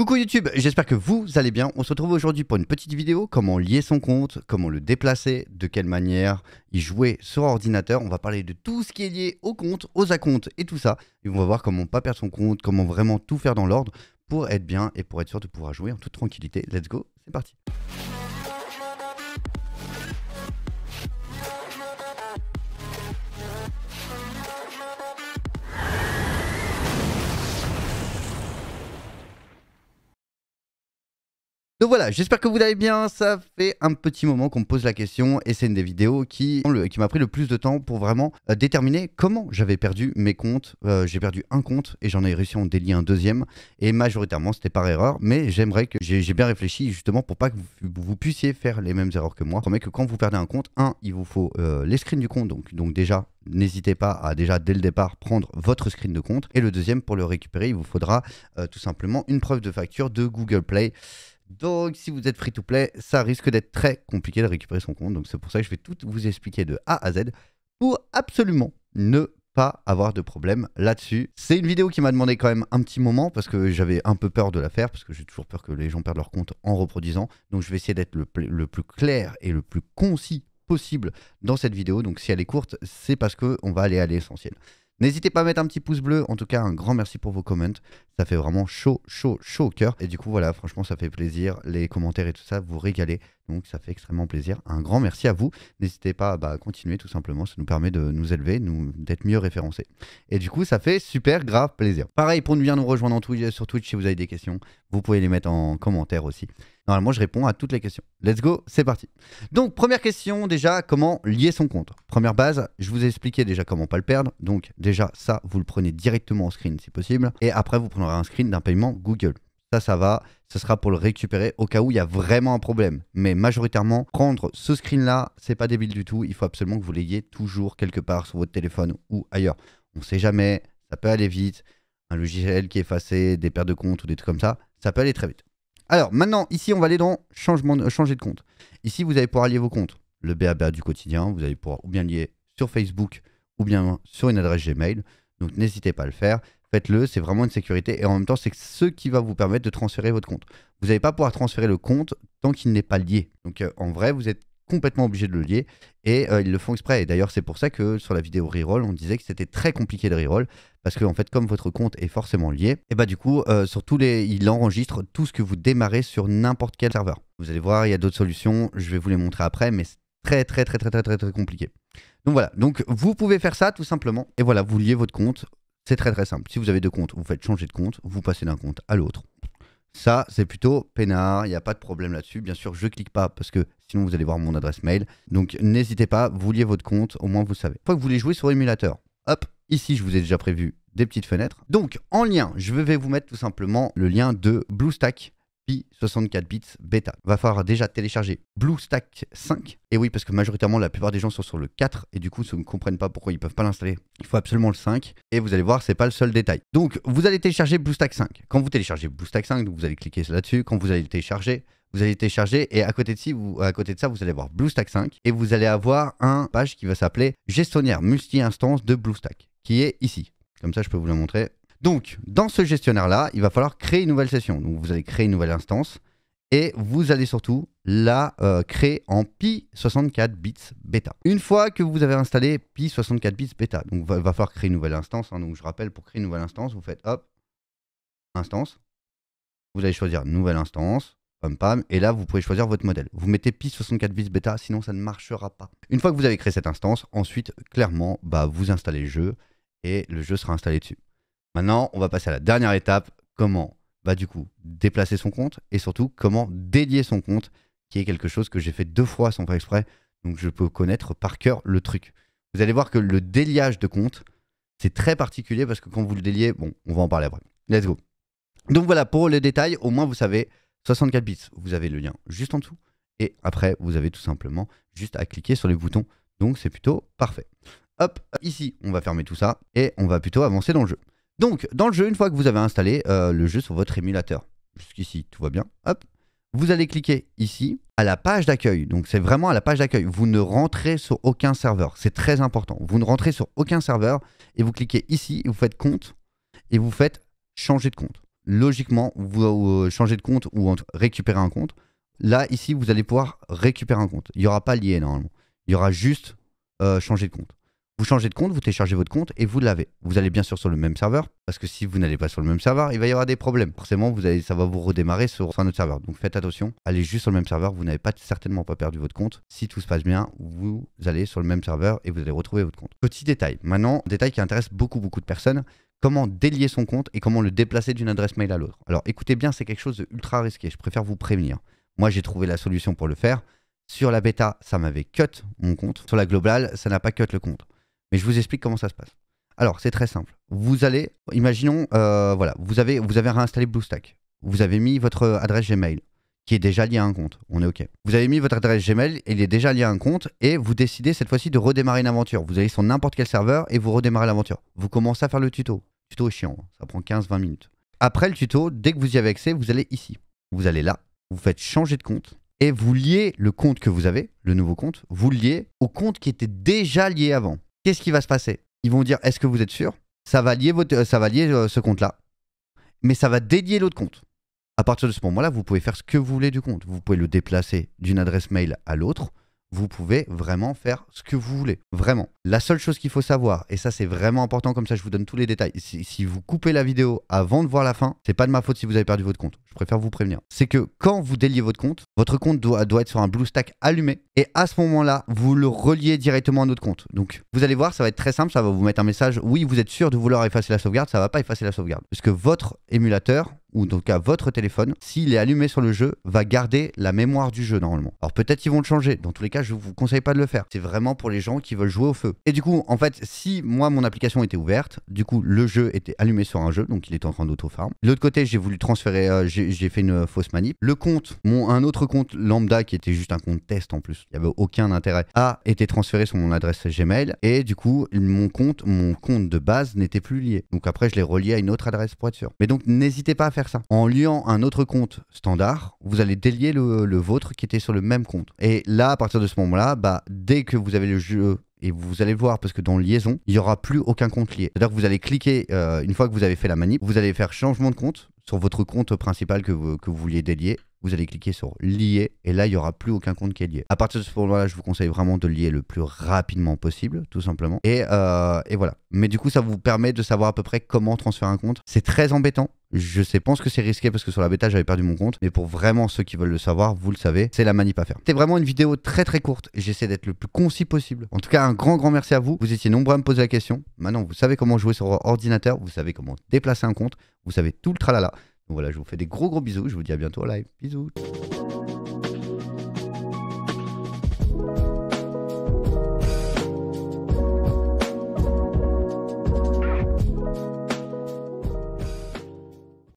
Coucou YouTube, j'espère que vous allez bien. On se retrouve aujourd'hui pour une petite vidéo, comment lier son compte, comment le déplacer, de quelle manière y jouer sur ordinateur. On va parler de tout ce qui est lié au compte, aux acomptes et tout ça. Et on va voir comment pas perdre son compte, comment vraiment tout faire dans l'ordre pour être bien et pour être sûr de pouvoir jouer en toute tranquillité. Let's go, c'est parti. Donc voilà, j'espère que vous allez bien. Ça fait un petit moment qu'on me pose la question et c'est une des vidéos qui, m'a pris le plus de temps pour vraiment euh, déterminer comment j'avais perdu mes comptes. Euh, j'ai perdu un compte et j'en ai réussi à en délier un deuxième. Et majoritairement, c'était par erreur. Mais j'aimerais que j'ai bien réfléchi justement pour pas que vous, puissiez faire les mêmes erreurs que moi. Je promets que quand vous perdez un compte, un, il vous faut euh, les screens du compte. Donc, donc déjà, n'hésitez pas à déjà dès le départ prendre votre screen de compte. Et le deuxième, pour le récupérer, il vous faudra tout simplement une preuve de facture de Google Play. Donc, si vous êtes free to play, ça risque d'être très compliqué de récupérer son compte. Donc, c'est pour ça que je vais tout vous expliquer de A à Z pour absolument ne pas avoir de problème là-dessus. C'est une vidéo qui m'a demandé quand même un petit moment parce que j'avais un peu peur de la faire parce que j'ai toujours peur que les gens perdent leur compte en reproduisant. Donc, je vais essayer d'être le, plus clair et le plus concis possible dans cette vidéo. Donc, si elle est courte, c'est parce qu'on va aller à l'essentiel. N'hésitez pas à mettre un petit pouce bleu. En tout cas, un grand merci pour vos comments. Ça fait vraiment chaud, chaud, chaud au cœur. Et du coup, voilà, franchement, ça fait plaisir. Les commentaires et tout ça, vous régalez. Donc, ça fait extrêmement plaisir. Un grand merci à vous. N'hésitez pas bah, à continuer tout simplement. Ça nous permet de nous élever, d'être mieux référencés. Et du coup, ça fait super grave plaisir. Pareil, pour nous bien nous rejoindre sur Twitch si vous avez des questions, vous pouvez les mettre en commentaire aussi. Normalement, je réponds à toutes les questions. Let's go, c'est parti. Donc, première question déjà, comment lier son compte Première base, je vous ai expliqué déjà comment pas le perdre. Donc, déjà, ça, vous le prenez directement en screen si possible. Et après, vous prendrez un screen d'un paiement Google. Ça, ça va. Ce sera pour le récupérer au cas où il y a vraiment un problème. Mais majoritairement, prendre ce screen-là, c'est pas débile du tout. Il faut absolument que vous l'ayez toujours quelque part sur votre téléphone ou ailleurs. On ne sait jamais, ça peut aller vite. Un logiciel qui est effacé, des pertes de comptes ou des trucs comme ça, ça peut aller très vite. Alors maintenant, ici, on va aller dans changement, changer de compte. Ici, vous allez pouvoir lier vos comptes. Le BABA du quotidien, vous allez pouvoir ou bien lier sur Facebook ou bien sur une adresse Gmail. Donc n'hésitez pas à le faire. Faites-le, c'est vraiment une sécurité et en même temps, c'est ce qui va vous permettre de transférer votre compte. Vous n'allez pas pouvoir transférer le compte tant qu'il n'est pas lié. Donc euh, en vrai, vous êtes complètement obligé de le lier et euh, ils le font exprès. Et d'ailleurs, c'est pour ça que sur la vidéo reroll, on disait que c'était très compliqué de reroll parce que en fait, comme votre compte est forcément lié, et bah du coup, euh, sur tous les, il enregistre tout ce que vous démarrez sur n'importe quel serveur. Vous allez voir, il y a d'autres solutions. Je vais vous les montrer après, mais c'est très très très très très très très compliqué. Donc voilà. Donc vous pouvez faire ça tout simplement. Et voilà, vous liez votre compte. C'est très très simple. Si vous avez deux comptes, vous faites changer de compte, vous passez d'un compte à l'autre. Ça, c'est plutôt peinard, il n'y a pas de problème là-dessus. Bien sûr, je clique pas parce que Sinon, vous allez voir mon adresse mail. Donc, n'hésitez pas, vous liez votre compte, au moins vous savez. Une fois que vous voulez jouer sur émulateur, hop, ici, je vous ai déjà prévu des petites fenêtres. Donc, en lien, je vais vous mettre tout simplement le lien de BlueStack. 64 bits bêta. Va falloir déjà télécharger BlueStack 5. Et oui, parce que majoritairement, la plupart des gens sont sur le 4 et du coup, ils ne comprennent pas pourquoi ils ne peuvent pas l'installer. Il faut absolument le 5 et vous allez voir, c'est pas le seul détail. Donc, vous allez télécharger BlueStack 5. Quand vous téléchargez BlueStack 5, vous allez cliquer là-dessus. Quand vous allez le télécharger, vous allez télécharger et à côté de, à côté de ça, vous allez voir BlueStack 5 et vous allez avoir un page qui va s'appeler gestionnaire multi-instance de BlueStack qui est ici. Comme ça, je peux vous le montrer. Donc, dans ce gestionnaire-là, il va falloir créer une nouvelle session. Donc, vous allez créer une nouvelle instance et vous allez surtout la euh, créer en Pi 64 bits bêta. Une fois que vous avez installé Pi 64 bits bêta, donc va, va falloir créer une nouvelle instance. Hein. donc, je rappelle, pour créer une nouvelle instance, vous faites hop, instance. Vous allez choisir nouvelle instance. Pam, pam, et là, vous pouvez choisir votre modèle. Vous mettez pi 64 bits bêta, sinon ça ne marchera pas. Une fois que vous avez créé cette instance, ensuite, clairement, bah, vous installez le jeu et le jeu sera installé dessus. Maintenant, on va passer à la dernière étape. Comment bah, du coup, déplacer son compte et surtout comment délier son compte, qui est quelque chose que j'ai fait deux fois sans faire exprès. Donc, je peux connaître par cœur le truc. Vous allez voir que le déliage de compte, c'est très particulier parce que quand vous le déliez, bon, on va en parler après. Let's go. Donc voilà pour les détails, au moins vous savez 64 bits, vous avez le lien juste en dessous. Et après, vous avez tout simplement juste à cliquer sur les boutons. Donc c'est plutôt parfait. Hop, ici, on va fermer tout ça et on va plutôt avancer dans le jeu. Donc, dans le jeu, une fois que vous avez installé euh, le jeu sur votre émulateur, jusqu'ici, tout va bien. Hop, vous allez cliquer ici à la page d'accueil. Donc c'est vraiment à la page d'accueil. Vous ne rentrez sur aucun serveur. C'est très important. Vous ne rentrez sur aucun serveur et vous cliquez ici, vous faites compte et vous faites changer de compte logiquement, vous euh, changer de compte ou récupérer un compte. Là, ici, vous allez pouvoir récupérer un compte. Il n'y aura pas lié normalement. Il y aura juste euh, changer de compte. Vous changez de compte, vous téléchargez votre compte et vous l'avez. Vous allez bien sûr sur le même serveur, parce que si vous n'allez pas sur le même serveur, il va y avoir des problèmes. Forcément, vous allez, ça va vous redémarrer sur un autre serveur. Donc faites attention, allez juste sur le même serveur, vous n'avez pas, certainement pas perdu votre compte. Si tout se passe bien, vous allez sur le même serveur et vous allez retrouver votre compte. Petit détail, maintenant, détail qui intéresse beaucoup beaucoup de personnes, comment délier son compte et comment le déplacer d'une adresse mail à l'autre. Alors écoutez bien, c'est quelque chose de ultra risqué, je préfère vous prévenir. Moi j'ai trouvé la solution pour le faire. Sur la bêta, ça m'avait cut mon compte. Sur la globale, ça n'a pas cut le compte. Mais je vous explique comment ça se passe. Alors c'est très simple. Vous allez, imaginons, euh, voilà, vous avez, vous avez réinstallé BlueStack. Vous avez mis votre adresse Gmail qui est déjà liée à un compte. On est OK. Vous avez mis votre adresse Gmail, il est déjà lié à un compte, et vous décidez cette fois-ci de redémarrer une aventure. Vous allez sur n'importe quel serveur et vous redémarrez l'aventure. Vous commencez à faire le tuto. Tuto est chiant, hein. ça prend 15-20 minutes. Après le tuto, dès que vous y avez accès, vous allez ici. Vous allez là, vous faites changer de compte et vous liez le compte que vous avez, le nouveau compte, vous liez au compte qui était déjà lié avant. Qu'est-ce qui va se passer Ils vont dire est-ce que vous êtes sûr Ça va lier, euh, ça euh, ce compte-là, mais ça va dédier l'autre compte. À partir de ce moment-là, vous pouvez faire ce que vous voulez du compte. Vous pouvez le déplacer d'une adresse mail à l'autre. Vous pouvez vraiment faire ce que vous voulez. Vraiment. La seule chose qu'il faut savoir, et ça c'est vraiment important, comme ça je vous donne tous les détails, si, vous coupez la vidéo avant de voir la fin, c'est pas de ma faute si vous avez perdu votre compte, je préfère vous prévenir. C'est que quand vous déliez votre compte, votre compte doit, être sur un BlueStack allumé, et à ce moment-là, vous le reliez directement à notre compte. Donc vous allez voir, ça va être très simple, ça va vous mettre un message, oui vous êtes sûr de vouloir effacer la sauvegarde, ça va pas effacer la sauvegarde. puisque que votre émulateur, ou en tout cas votre téléphone, s'il est allumé sur le jeu, va garder la mémoire du jeu normalement. Alors peut-être ils vont le changer, dans tous les cas je vous conseille pas de le faire. C'est vraiment pour les gens qui veulent jouer au feu. Et du coup, en fait, si moi, mon application était ouverte, du coup, le jeu était allumé sur un jeu, donc il était en train d'auto-farm. L'autre côté, j'ai voulu transférer, euh, j'ai fait une euh, fausse manip. Le compte, mon, un autre compte lambda qui était juste un compte test en plus, il n'y avait aucun intérêt, a été transféré sur mon adresse Gmail. Et du coup, mon compte, mon compte de base n'était plus lié. Donc après, je l'ai relié à une autre adresse pour être sûr. Mais donc, n'hésitez pas à faire ça. En liant un autre compte standard, vous allez délier le, vôtre qui était sur le même compte. Et là, à partir de ce moment-là, bah, dès que vous avez le jeu et vous allez voir parce que dans liaison, il n'y aura plus aucun compte lié. C'est-à-dire que vous allez cliquer, euh, une fois que vous avez fait la manip, vous allez faire changement de compte sur votre compte principal que vous, que vous vouliez délier vous allez cliquer sur lier et là il n'y aura plus aucun compte qui est lié. À partir de ce moment-là, je vous conseille vraiment de lier le plus rapidement possible, tout simplement. Et, euh, et, voilà. Mais du coup, ça vous permet de savoir à peu près comment transférer un compte. C'est très embêtant. Je sais, pense que c'est risqué parce que sur la bêta j'avais perdu mon compte, mais pour vraiment ceux qui veulent le savoir, vous le savez, c'est la manip à faire. C'était vraiment une vidéo très très courte, j'essaie d'être le plus concis possible. En tout cas, un grand grand merci à vous, vous étiez nombreux à me poser la question. Maintenant, vous savez comment jouer sur ordinateur, vous savez comment déplacer un compte, vous savez tout le tralala. Voilà, je vous fais des gros gros bisous. Je vous dis à bientôt en live. Bisous.